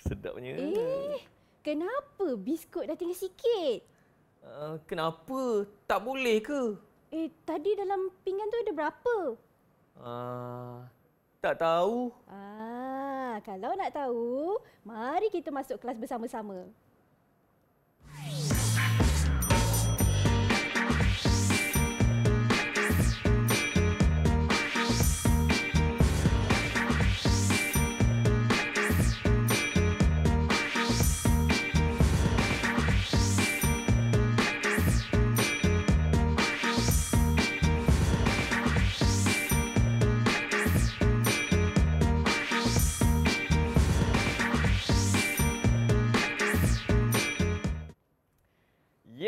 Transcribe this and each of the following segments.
Sedapnya. Eh, kenapa biskut dah tinggal sikit? Uh, kenapa? Tak boleh ke? Eh, tadi dalam pinggan tu ada berapa? Ah, uh, tak tahu. Ah, kalau nak tahu, mari kita masuk kelas bersama-sama.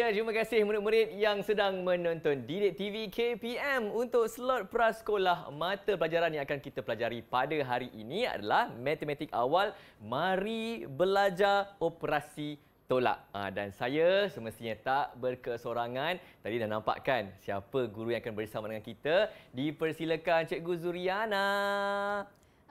Ya, terima kasih murid-murid yang sedang menonton Didik TV KPM untuk slot prasekolah mata pelajaran yang akan kita pelajari pada hari ini adalah matematik awal mari belajar operasi tolak. Ha, dan saya semestinya tak berkesorangan. Tadi dah nampak kan siapa guru yang akan bersama dengan kita? Dipersilakan Cikgu Zuriana.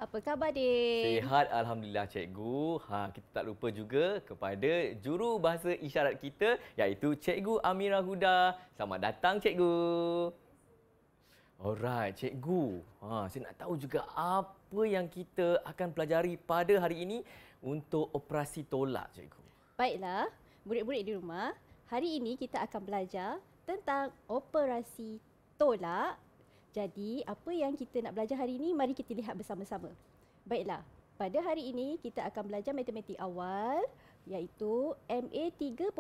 Apa khabar, Din? Sehat, Alhamdulillah, Cikgu. Ha, kita tak lupa juga kepada juru bahasa isyarat kita iaitu Cikgu Amira Huda. Selamat datang, Cikgu. Alright, Cikgu. Ha, saya nak tahu juga apa yang kita akan pelajari pada hari ini untuk operasi tolak, Cikgu. Baiklah, murid-murid di rumah, hari ini kita akan belajar tentang operasi tolak jadi, apa yang kita nak belajar hari ini, mari kita lihat bersama-sama. Baiklah, pada hari ini kita akan belajar matematik awal iaitu MA 3.2.1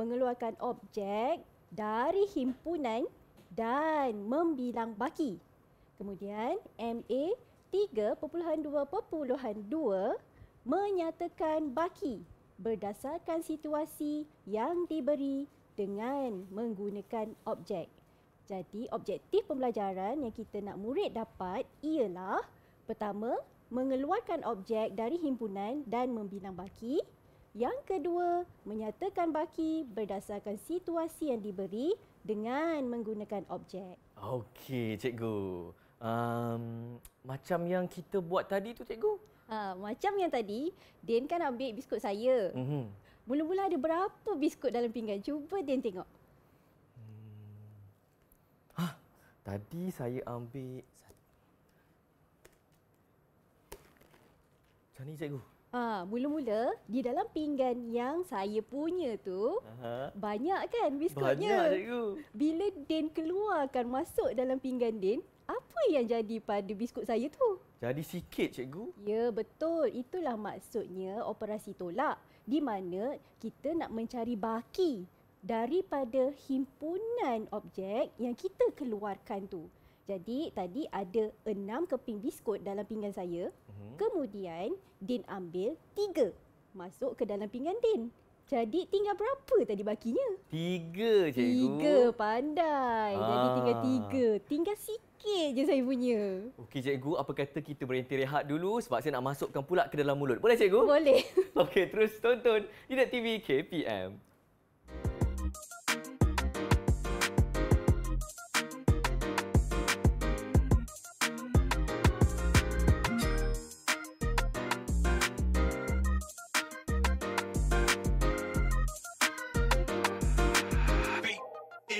mengeluarkan objek dari himpunan dan membilang baki. Kemudian MA 3.2.2 menyatakan baki berdasarkan situasi yang diberi dengan menggunakan objek. Jadi objektif pembelajaran yang kita nak murid dapat ialah pertama, mengeluarkan objek dari himpunan dan membilang baki. Yang kedua, menyatakan baki berdasarkan situasi yang diberi dengan menggunakan objek. Okey, cikgu. Um, macam yang kita buat tadi tu, cikgu? Ha, macam yang tadi, Din kan ambil biskut saya. Mm-hmm. Mula-mula ada berapa biskut dalam pinggan? Cuba Din tengok. Tadi saya ambil Macam ni cikgu Ha, mula-mula di dalam pinggan yang saya punya tu Aha. banyak kan biskutnya. Banyak cikgu. Bila Din keluarkan masuk dalam pinggan Din, apa yang jadi pada biskut saya tu? Jadi sikit cikgu. Ya betul. Itulah maksudnya operasi tolak. Di mana kita nak mencari baki daripada himpunan objek yang kita keluarkan tu. Jadi tadi ada enam keping biskut dalam pinggan saya. Mm-hmm. Kemudian Din ambil tiga masuk ke dalam pinggan Din. Jadi tinggal berapa tadi bakinya? Tiga, cikgu. Tiga, pandai. Ah. Jadi tinggal tiga. Tinggal sikit je saya punya. Okey, cikgu. Apa kata kita berhenti rehat dulu sebab saya nak masukkan pula ke dalam mulut. Boleh, cikgu? Boleh. Okey, terus tonton Didak TV KPM.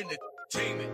entertainment.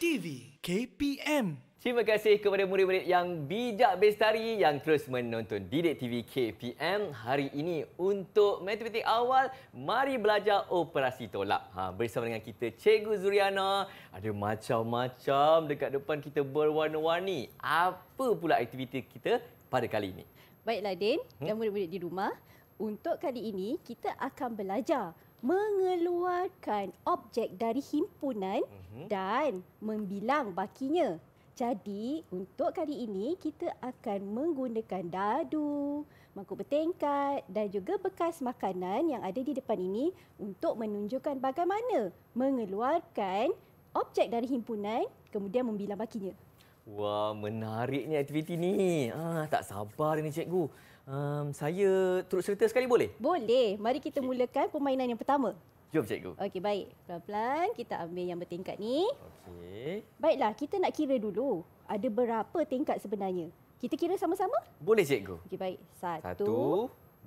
TV KPM Terima kasih kepada murid-murid yang bijak bestari yang terus menonton Didik TV KPM hari ini untuk matematik awal mari belajar operasi tolak. Ha bersama dengan kita Cikgu Zuriana. Ada macam-macam dekat depan kita berwarna-warni. Apa pula aktiviti kita pada kali ini? Baiklah Din hmm? dan murid-murid di rumah, untuk kali ini kita akan belajar mengeluarkan objek dari himpunan mhm. dan membilang bakinya. Jadi, untuk kali ini kita akan menggunakan dadu, mangkuk bertingkat dan juga bekas makanan yang ada di depan ini untuk menunjukkan bagaimana mengeluarkan objek dari himpunan kemudian membilang bakinya. Wah, menariknya aktiviti ni. Ah, tak sabar ini cikgu. Um, saya turut cerita sekali boleh? Boleh. Mari kita mulakan permainan yang pertama. Jom cikgu. Okey, baik. Pelan-pelan kita ambil yang bertingkat ni. Okey. Baiklah, kita nak kira dulu ada berapa tingkat sebenarnya. Kita kira sama-sama? Boleh cikgu. Okey, baik. Satu, Satu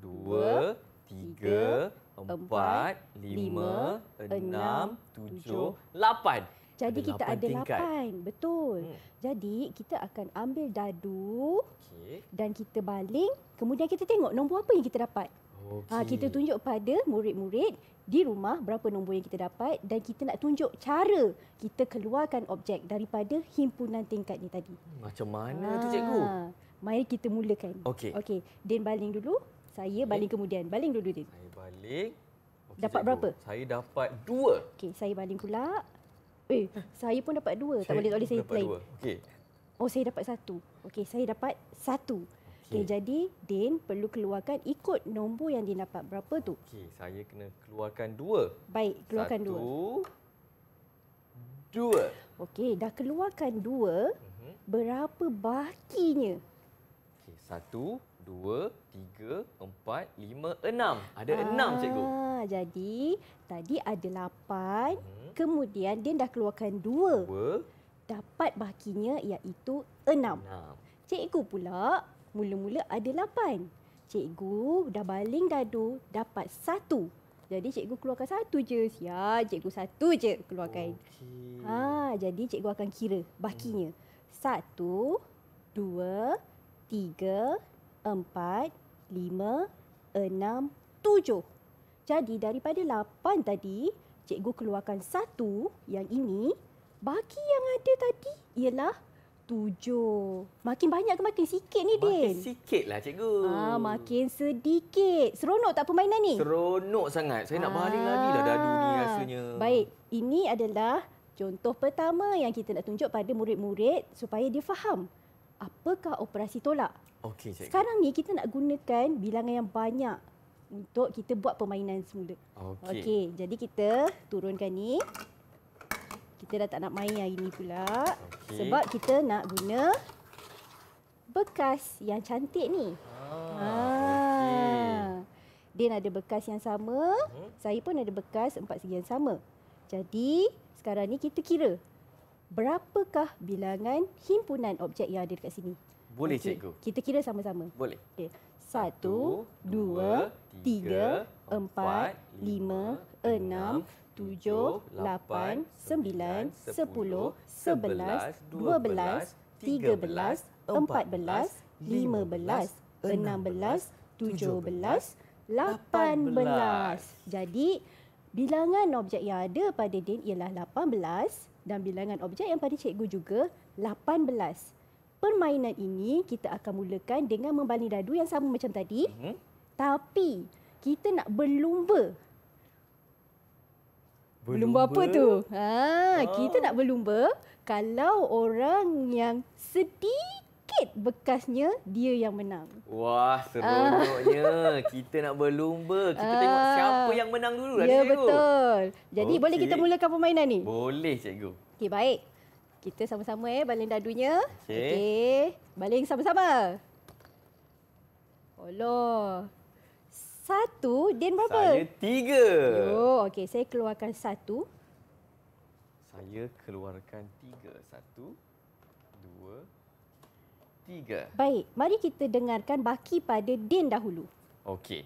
dua, tiga, tiga empat, empat, lima, enam, enam tujuh, lapan. Jadi ada kita lapan ada tingkat. lapan. Betul. Hmm. Jadi kita akan ambil dadu okay. dan kita baling. Kemudian kita tengok nombor apa yang kita dapat. Oh, ah, okay. Ha, kita tunjuk pada murid-murid di rumah berapa nombor yang kita dapat dan kita nak tunjuk cara kita keluarkan objek daripada himpunan tingkat ni tadi. Macam mana ha. tu ah, cikgu? Mari kita mulakan. Okey. Okey, Din baling dulu. Saya baling okay. kemudian. Baling dulu Din. Saya baling. Okay, dapat cikgu. berapa? Saya dapat dua. Okey, saya baling pula. Eh, saya pun dapat dua. Saya tak boleh tak boleh saya play. Dapat dua. Okey. Oh, saya dapat satu. Okey, saya dapat satu. Okay. okay, jadi Din perlu keluarkan ikut nombor yang Din dapat berapa tu? Okey, saya kena keluarkan dua. Baik, keluarkan Satu, dua. Dua. Okey, dah keluarkan dua. Mhm. Berapa bakinya? Okay, satu, dua, tiga, empat, lima, enam. Ada Aa, enam, ah, cikgu. Jadi, tadi ada lapan. Hmm. Kemudian, dia dah keluarkan dua. dua. Dapat bakinya iaitu enam. enam. Cikgu pula Mula-mula ada lapan. Cikgu dah baling dadu, dapat satu. Jadi cikgu keluarkan satu je. Ya, cikgu satu je keluarkan. Okay. Ha, jadi cikgu akan kira bakinya. Hmm. Satu, dua, tiga, empat, lima, enam, tujuh. Jadi daripada lapan tadi, cikgu keluarkan satu yang ini. Baki yang ada tadi ialah tujuh. Makin banyak ke makin sikit ni, Din? Makin sikit lah, cikgu. Ah, makin sedikit. Seronok tak permainan ni? Seronok sangat. Saya ah. nak baring lagi lah dadu ni rasanya. Baik, ini adalah contoh pertama yang kita nak tunjuk pada murid-murid supaya dia faham apakah operasi tolak. Okey, cikgu. Sekarang ni kita nak gunakan bilangan yang banyak untuk kita buat permainan semula. Okey. Okay, jadi kita turunkan ni kita dah tak nak main yang ini pula. Okay. Sebab kita nak guna bekas yang cantik ni. Ah, ha. Ah. Okay. Dan ada bekas yang sama. Hmm? Saya pun ada bekas empat segi yang sama. Jadi, sekarang ni kita kira. Berapakah bilangan himpunan objek yang ada dekat sini? Boleh okay. cikgu. Kita kira sama-sama. Boleh. Okay. Satu, Satu, dua tiga, empat, lima, enam, tujuh, lapan, sembilan, sepuluh, sebelas, dua belas, tiga belas, empat belas, lima belas, enam belas, tujuh belas, lapan belas. Jadi, bilangan objek yang ada pada Din ialah lapan belas dan bilangan objek yang pada cikgu juga lapan belas. Permainan ini kita akan mulakan dengan membanding dadu yang sama macam tadi. Mm-hmm. Tapi kita nak berlumba. Berlumba, berlumba apa tu? Ha, oh. kita nak berlumba kalau orang yang sedikit bekasnya dia yang menang. Wah, ah. seronoknya. kita nak berlumba. Kita ah. tengok siapa yang menang dulu lah, ya, cikgu. Ya betul. Jadi okay. boleh kita mulakan permainan ni? Boleh, cikgu. Okey, baik. Kita sama-sama eh baling dadunya. Okey. Okay. Baling sama-sama. Allah. -sama satu, dan berapa? Saya tiga. Oh, okey. Saya keluarkan satu. Saya keluarkan tiga. Satu, dua, tiga. Baik, mari kita dengarkan baki pada Din dahulu. Okey.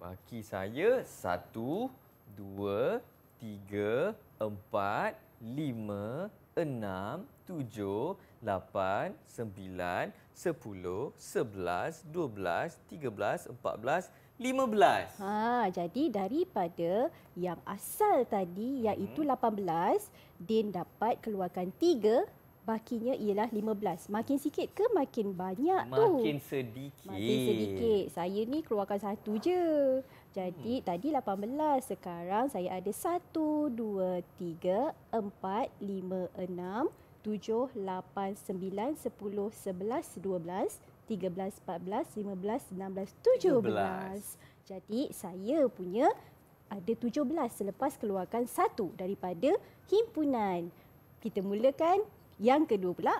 Baki saya satu, dua, tiga, empat, lima, enam, tujuh, lapan, sembilan, sepuluh, sebelas, dua belas, tiga belas, empat belas, 15. Ha, jadi daripada yang asal tadi iaitu 18, hmm. Din dapat keluarkan 3, bakinya ialah 15. Makin sikit ke makin banyak makin tu? Makin sedikit. Makin sedikit. Saya ni keluarkan satu je. Jadi hmm. tadi 18, sekarang saya ada 1 2 3 4 5 6 7, 8, 9, 10, 11, 12, 13, 14, 15, 16, 13, 14, 15, 16, 17. Jadi saya punya ada 17 selepas keluarkan satu daripada himpunan. Kita mulakan yang kedua pula.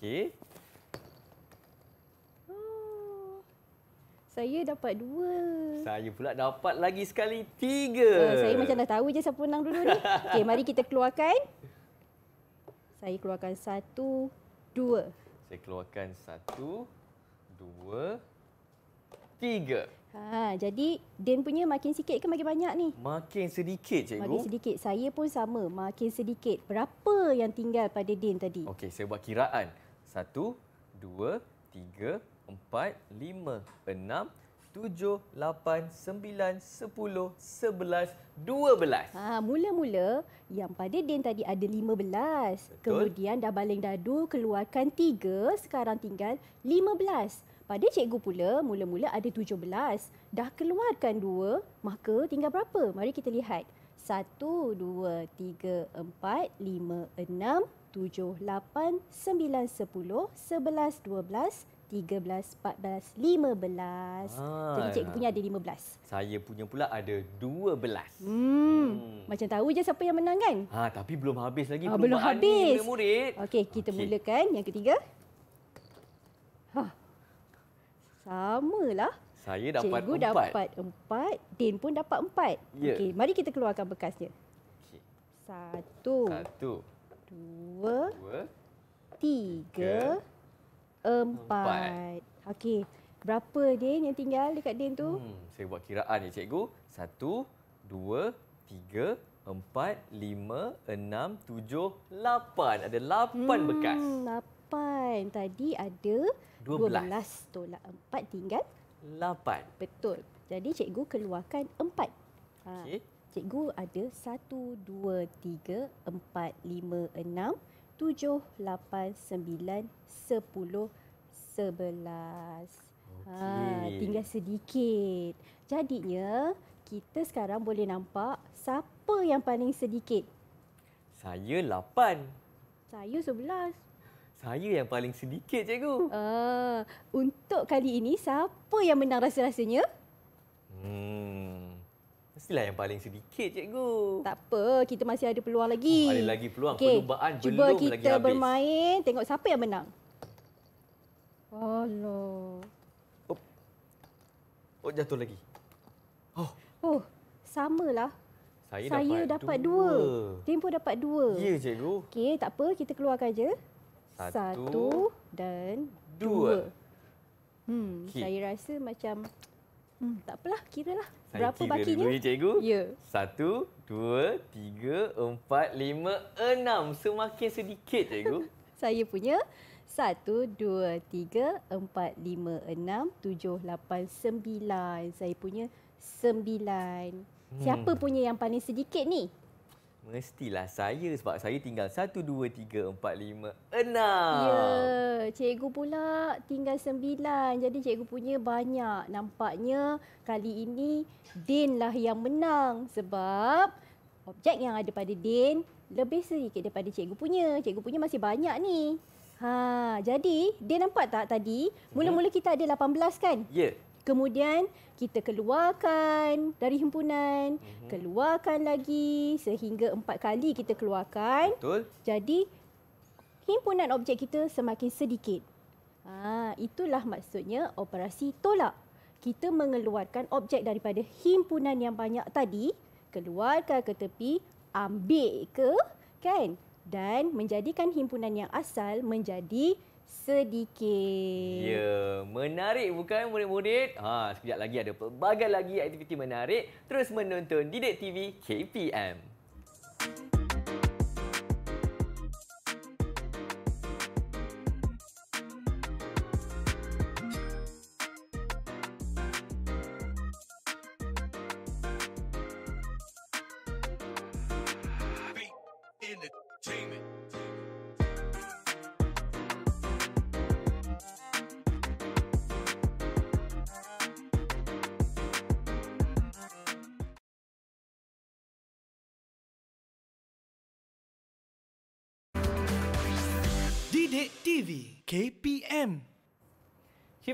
Okey. Oh. Saya dapat dua. Saya pula dapat lagi sekali tiga. Oh, saya macam dah tahu je siapa menang dulu ni. Okey, mari kita keluarkan. Saya keluarkan satu, dua. Saya keluarkan satu, dua, tiga. Ha, jadi Dan punya makin sikit ke makin banyak ni? Makin sedikit cikgu. Makin sedikit. Saya pun sama. Makin sedikit. Berapa yang tinggal pada Dan tadi? Okey, saya buat kiraan. Satu, dua, tiga, empat, lima, enam, tujuh, lapan, sembilan, sepuluh, sebelas, dua belas. Ha, mula-mula yang pada Din tadi ada lima belas. Kemudian dah baling dadu keluarkan tiga, sekarang tinggal lima belas. Pada cikgu pula, mula-mula ada 17. Dah keluarkan 2, maka tinggal berapa? Mari kita lihat. 1, 2, 3, 4, 5, 6, 7, 8, 9, 10, tiga belas, empat belas, lima belas. Jadi cikgu punya ada lima belas. Saya punya pula ada dua belas. Hmm. Hmm. Macam tahu je siapa yang menang kan? Ha, tapi belum habis lagi. Ah, belum habis. murid Okey, kita okay. mulakan yang ketiga. Sama lah. Saya dapat empat. Cikgu dapat empat. Din pun dapat empat. Ya. Okey, mari kita keluarkan bekasnya. Satu. Satu. Dua. Dua. Tiga. Empat. empat. Okey. Berapa Din yang tinggal dekat Din tu? Hmm, saya buat kiraan ya cikgu. Satu, dua, tiga, empat, lima, enam, tujuh, lapan. Ada lapan hmm, bekas lapan. Tadi ada dua belas tolak empat tinggal lapan. Betul. Jadi cikgu keluarkan empat. Ha. Okay. Cikgu ada satu, dua, tiga, empat, lima, enam, tujuh, lapan, sembilan, sepuluh, sebelas. Ha, tinggal sedikit. Jadinya kita sekarang boleh nampak siapa yang paling sedikit. Saya lapan. Saya sebelas. Saya yang paling sedikit, cikgu. Uh, untuk kali ini, siapa yang menang rasa-rasanya? Hmm, mestilah yang paling sedikit, cikgu. Tak apa, kita masih ada peluang lagi. Oh, ada lagi peluang. Okay. Perlumbaan belum lagi habis. Cuba kita bermain. Tengok siapa yang menang. Alah. Oh. oh, jatuh lagi. Oh, oh samalah. Saya, saya dapat, dapat dua. dua. Tempoh dapat dua. Ya, cikgu. Okey, tak apa. Kita keluarkan saja satu, satu dan dua. dua. Hmm, okay. saya rasa macam hmm, tak apalah, kira lah. Berapa kira bakinya? Dulu, Ya. Satu, dua, tiga, empat, lima, enam. Semakin sedikit, cikgu. saya punya satu, dua, tiga, empat, lima, enam, tujuh, lapan, sembilan. Saya punya sembilan. Hmm. Siapa punya yang paling sedikit ni? Mestilah saya sebab saya tinggal 1, 2, 3, 4, 5, 6. Ya, cikgu pula tinggal 9. Jadi cikgu punya banyak. Nampaknya kali ini Din lah yang menang. Sebab objek yang ada pada Din lebih sedikit daripada cikgu punya. Cikgu punya masih banyak ni. Ha, jadi, dia nampak tak tadi? Mhm. Mula-mula kita ada 18 kan? Ya. Yeah. Kemudian kita keluarkan dari himpunan, mm-hmm. keluarkan lagi sehingga empat kali kita keluarkan. Betul. Jadi himpunan objek kita semakin sedikit. Ha, itulah maksudnya operasi tolak. Kita mengeluarkan objek daripada himpunan yang banyak tadi, keluarkan ke tepi, ambil ke, kan? Dan menjadikan himpunan yang asal menjadi sedikit. Ya, menarik bukan murid-murid? Ha, sekejap lagi ada pelbagai lagi aktiviti menarik. Terus menonton Didik TV KPM.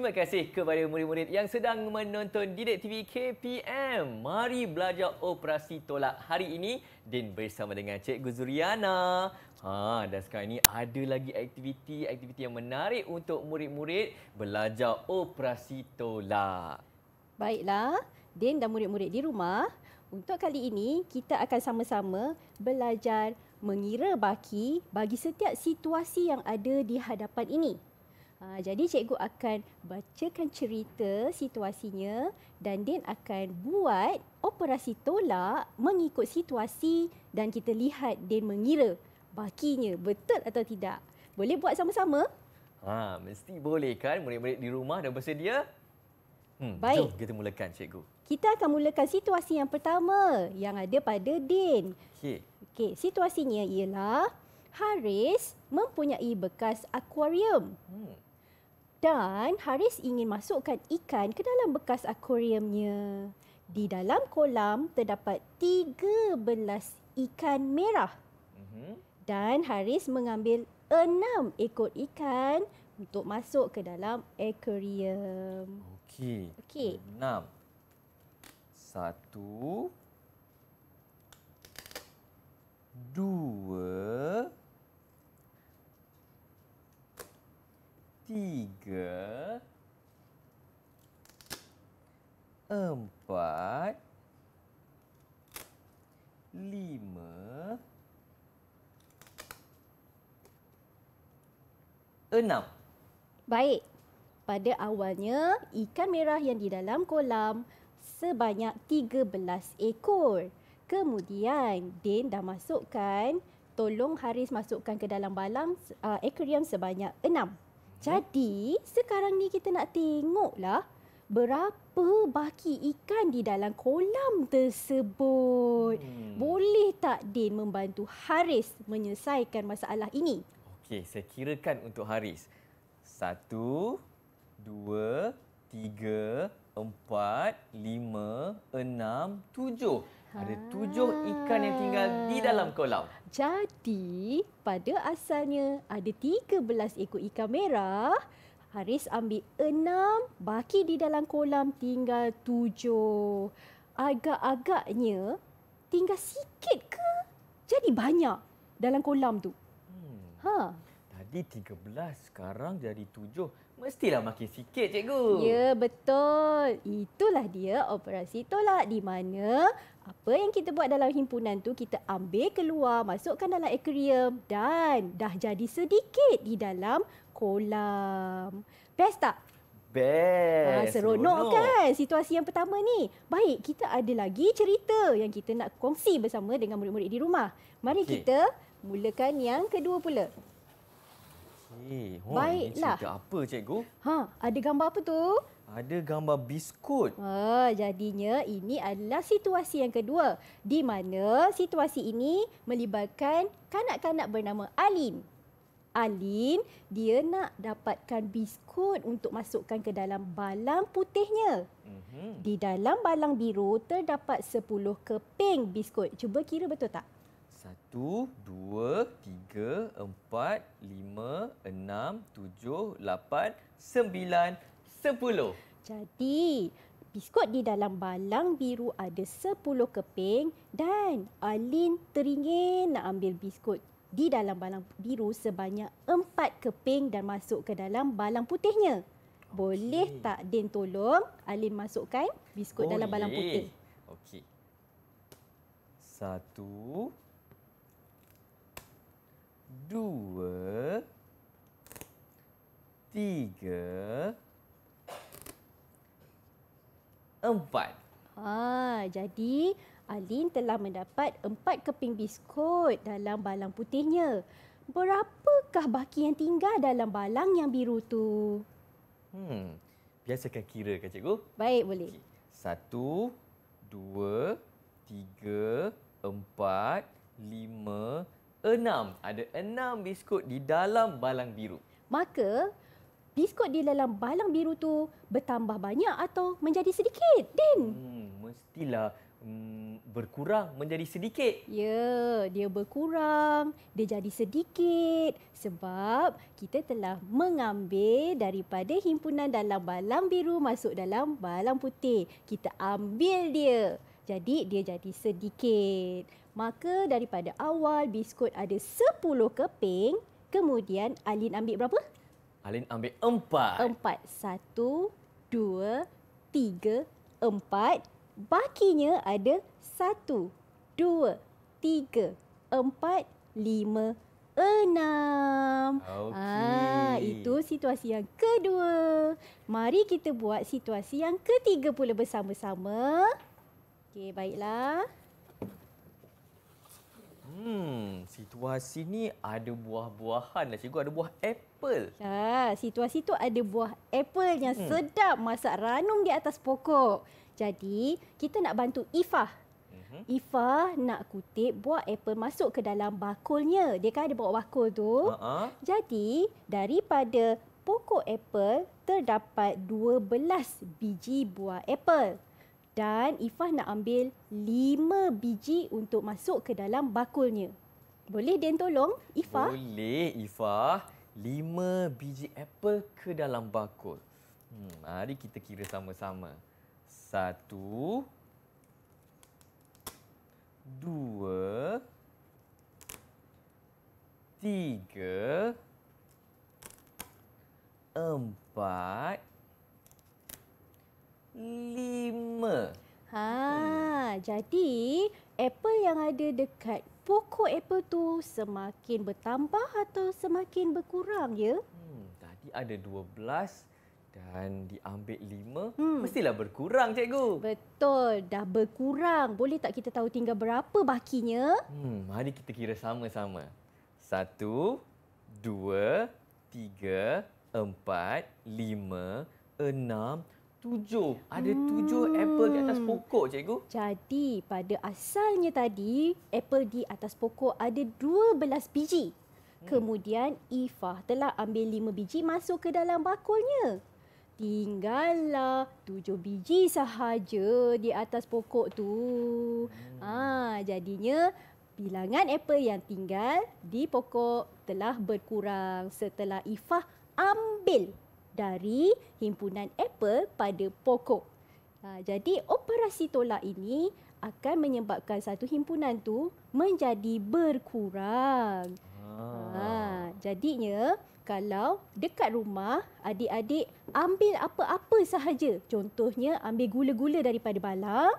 Terima kasih kepada murid-murid yang sedang menonton Didik TV KPM. Mari belajar operasi tolak hari ini Din bersama dengan Cikgu Zuriana. Ha, dan sekarang ini ada lagi aktiviti-aktiviti yang menarik untuk murid-murid belajar operasi tolak. Baiklah, Din dan murid-murid di rumah, untuk kali ini kita akan sama-sama belajar mengira baki bagi setiap situasi yang ada di hadapan ini. Ha, jadi cikgu akan bacakan cerita situasinya dan Din akan buat operasi tolak mengikut situasi dan kita lihat Din mengira bakinya betul atau tidak. Boleh buat sama-sama? Ha, mesti boleh kan murid-murid di rumah dah bersedia? Hmm, Baik. Jom kita mulakan cikgu. Kita akan mulakan situasi yang pertama yang ada pada Din. Okay. Okey, situasinya ialah Haris mempunyai bekas akuarium. Hmm dan Haris ingin masukkan ikan ke dalam bekas akuariumnya. Di dalam kolam terdapat 13 ikan merah. Mhm. Dan Haris mengambil 6 ekor ikan untuk masuk ke dalam akuarium. Okey. Okey. 6 satu, dua, tiga, empat, lima, enam. Baik. Pada awalnya, ikan merah yang di dalam kolam sebanyak 13 ekor. Kemudian, Din dah masukkan, tolong Haris masukkan ke dalam balang uh, akuarium sebanyak jadi, sekarang ni kita nak tengoklah berapa baki ikan di dalam kolam tersebut. Hmm. Boleh tak Din membantu Haris menyelesaikan masalah ini? Okey, saya kirakan untuk Haris. Satu, dua, tiga, empat, lima, enam, tujuh. Ada ah. tujuh ikan yang tinggal di dalam kolam. Jadi, pada asalnya ada tiga belas ekor ikan merah. Haris ambil enam, baki di dalam kolam tinggal tujuh. Agak-agaknya tinggal sikit ke jadi banyak dalam kolam tu? Hmm. Ha. Tadi tiga belas, sekarang jadi tujuh. Mestilah makin sikit, cikgu. Ya, betul. Itulah dia operasi tolak di mana apa yang kita buat dalam himpunan tu kita ambil keluar, masukkan dalam akuarium dan dah jadi sedikit di dalam kolam. Best tak? Best. Ha, seronok, seronok kan situasi yang pertama ni. Baik, kita ada lagi cerita yang kita nak kongsi bersama dengan murid-murid di rumah. Mari okay. kita mulakan yang kedua pula. Okey. Oh, Baiklah. Cerita apa cikgu? Ha, ada gambar apa tu? Ada gambar biskut. Ha, jadinya ini adalah situasi yang kedua di mana situasi ini melibatkan kanak-kanak bernama Alin. Alin dia nak dapatkan biskut untuk masukkan ke dalam balang putihnya. Mm-hmm. Di dalam balang biru terdapat 10 keping biskut. Cuba kira betul tak? Satu, dua, tiga, empat, lima, enam, tujuh, lapan, sembilan, sepuluh. Jadi, biskut di dalam balang biru ada sepuluh keping dan Alin teringin nak ambil biskut di dalam balang biru sebanyak empat keping dan masuk ke dalam balang putihnya. Boleh okay. tak Din tolong Alin masukkan biskut Boleh. dalam balang putih? Okey. Satu, dua, tiga, empat. Ah, jadi Alin telah mendapat empat keping biskut dalam balang putihnya. Berapakah baki yang tinggal dalam balang yang biru tu? Hmm, biasakan kira kan cikgu? Baik, boleh. Okay. Satu, dua, tiga, empat, lima, enam. Ada enam biskut di dalam balang biru. Maka, biskut di dalam balang biru tu bertambah banyak atau menjadi sedikit, Din? Hmm, mestilah hmm, berkurang menjadi sedikit. Ya, dia berkurang, dia jadi sedikit sebab kita telah mengambil daripada himpunan dalam balang biru masuk dalam balang putih. Kita ambil dia. Jadi dia jadi sedikit. Maka daripada awal biskut ada 10 keping. Kemudian Alin ambil berapa? Alin ambil 4. 4. 1, 2, 3, Bakinya ada satu, dua, tiga, empat, lima, enam. Okay. Ah, itu situasi yang kedua. Mari kita buat situasi yang ketiga pula bersama-sama. Okay, baiklah. situasi ni ada buah-buahan lah cikgu. Ada buah apple. Ya, situasi tu ada buah apple yang hmm. sedap masak ranum di atas pokok. Jadi, kita nak bantu Ifah. Mhm. Ifa nak kutip buah apple masuk ke dalam bakulnya. Dia kan ada bawa bakul tu. Uh-huh. Jadi, daripada pokok apple terdapat 12 biji buah apple. Dan Ifa nak ambil 5 biji untuk masuk ke dalam bakulnya. Boleh Dan tolong Ifa? Boleh Ifa. Lima biji apple ke dalam bakul. Hmm, mari kita kira sama-sama. Satu. Dua. Tiga. Empat. Lima. Ha, hmm. jadi apple yang ada dekat pokok apple tu semakin bertambah atau semakin berkurang ya? Hmm, tadi ada 12 dan diambil lima, hmm. mestilah berkurang cikgu. Betul, dah berkurang. Boleh tak kita tahu tinggal berapa bakinya? Hmm, mari kita kira sama-sama. Satu, dua, tiga, empat, lima, enam, tujuh. Ada hmm. tujuh apple di atas pokok, cikgu. Jadi, pada asalnya tadi, apple di atas pokok ada dua belas biji. Hmm. Kemudian, Ifah telah ambil lima biji masuk ke dalam bakulnya. Tinggallah tujuh biji sahaja di atas pokok tu. Hmm. Ah, ha, jadinya bilangan apple yang tinggal di pokok telah berkurang setelah Ifah ambil dari himpunan apple pada pokok. Ha, jadi operasi tolak ini akan menyebabkan satu himpunan tu menjadi berkurang. Ah. Ha, jadinya kalau dekat rumah adik-adik ambil apa-apa sahaja. Contohnya ambil gula-gula daripada balang,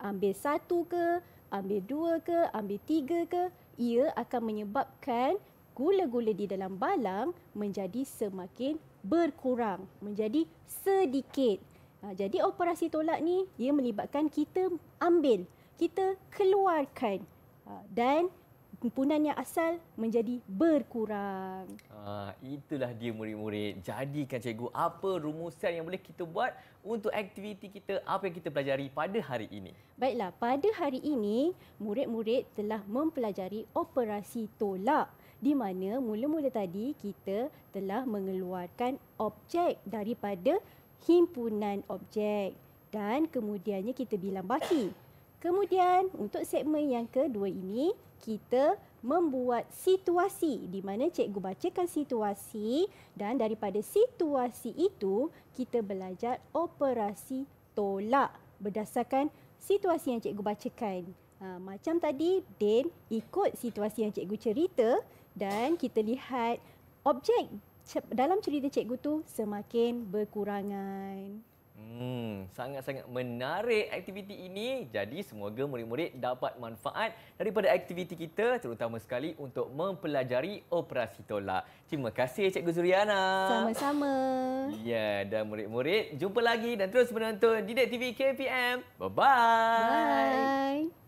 ambil satu ke, ambil dua ke, ambil tiga ke, ia akan menyebabkan gula-gula di dalam balang menjadi semakin berkurang menjadi sedikit. Ha, jadi operasi tolak ni dia melibatkan kita ambil, kita keluarkan ha, dan kumpulan yang asal menjadi berkurang. Ah, itulah dia murid-murid. Jadikan cikgu apa rumusan yang boleh kita buat untuk aktiviti kita, apa yang kita pelajari pada hari ini. Baiklah, pada hari ini murid-murid telah mempelajari operasi tolak di mana mula-mula tadi kita telah mengeluarkan objek daripada himpunan objek dan kemudiannya kita bilang baki. Kemudian untuk segmen yang kedua ini kita membuat situasi di mana cikgu bacakan situasi dan daripada situasi itu kita belajar operasi tolak berdasarkan situasi yang cikgu bacakan. Ha, macam tadi Dan ikut situasi yang cikgu cerita dan kita lihat objek dalam cerita cikgu tu semakin berkurangan. Hmm, sangat-sangat menarik aktiviti ini. Jadi semoga murid-murid dapat manfaat daripada aktiviti kita terutama sekali untuk mempelajari operasi tolak. Terima kasih Cikgu Zuriana. Sama-sama. Ya, dan murid-murid jumpa lagi dan terus menonton Didik TV KPM. Bye-bye. Bye.